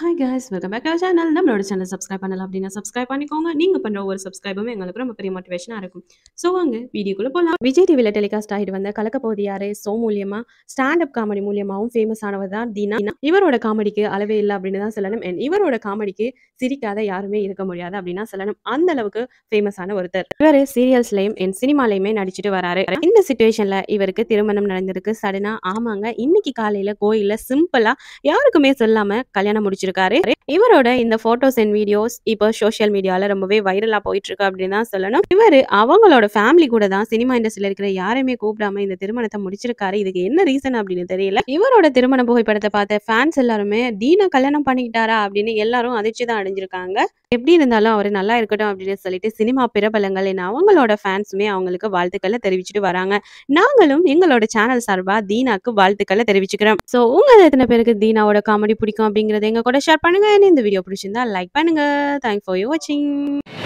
hi guys welcome back channel நம்மளோட channel subscribe பண்ணலாம் அப்படின்னா சப்ஸ்கிரைப் பண்ணிக்கோங்க நீங்கள் பண்ணுற ஒவ்வொரு சப்ஸ்கிரைபுமே எங்களுக்கு ரொம்ப பெரிய மோட்டிவேஷனாக இருக்கும் ஸோ வாங்க வீடியோக்குள்ளே போகலாம் விஜய் டிவியில் டெலிகாஸ்ட் ஆகிட்டு வந்த கலக்க போது யார் மூலியமா மூலியமாக ஸ்டாண்டப் காமெடி மூலியமாகவும் ஃபேமஸ் ஆனவர் தான் தீனா இவரோட காமெடிக்கு அளவே இல்லை அப்படின்னு தான் சொல்லணும் அண்ட் இவரோட காமெடிக்கு சிரிக்காத யாருமே இருக்க முடியாது அப்படின்னா சொல்லணும் அந்த அளவுக்கு ஃபேமஸான ஒருத்தர் இவர் சீரியல்ஸ்லையும் என் சினிமாலையுமே நடிச்சிட்டு வராரு இந்த சுச்சுவேஷனில் இவருக்கு திருமணம் நடந்திருக்கு சடனாக ஆமாங்க இன்னைக்கு காலையில் கோயிலில் சிம்பிளாக யாருக்குமே சொல்லாமல் கல்யாணம் முடிச்சு வச்சிருக்காரு இவரோட இந்த போட்டோஸ் அண்ட் வீடியோஸ் இப்போ சோசியல் மீடியால ரொம்பவே வைரலா போயிட்டு இருக்கு அப்படின்னு தான் சொல்லணும் இவர் அவங்களோட ஃபேமிலி கூட தான் சினிமா இண்டஸ்ட்ரியில இருக்கிற யாரையுமே கூப்பிடாம இந்த திருமணத்தை முடிச்சிருக்காரு இதுக்கு என்ன ரீசன் அப்படின்னு தெரியல இவரோட திருமண புகைப்படத்தை பார்த்த ஃபேன்ஸ் எல்லாருமே தீனா கல்யாணம் பண்ணிக்கிட்டாரா அப்படின்னு எல்லாரும் அதிர்ச்சி தான் அடைஞ்சிருக்காங்க எப்படி இருந்தாலும் அவர் நல்லா இருக்கட்டும் அப்படின்னு சொல்லிட்டு சினிமா பிரபலங்கள் என் அவங்களோட ஃபேன்ஸுமே அவங்களுக்கு வாழ்த்துக்களை தெரிவிச்சுட்டு வராங்க நாங்களும் எங்களோட சேனல் சார்பா தீனாக்கு வாழ்த்துக்களை தெரிவிச்சுக்கிறோம் ஸோ உங்க எத்தனை பேருக்கு தீனாவோட காமெடி பிடிக்கும் அப்படிங்கிறது எங்க கூட ஷேர் பண்ணுங்கள் இந்த வீடியோ பிடிச்சிருந்தா லைக் பண்ணுங்கள் தேங்க்ஸ் ஃபார் யூ வாட்சிங்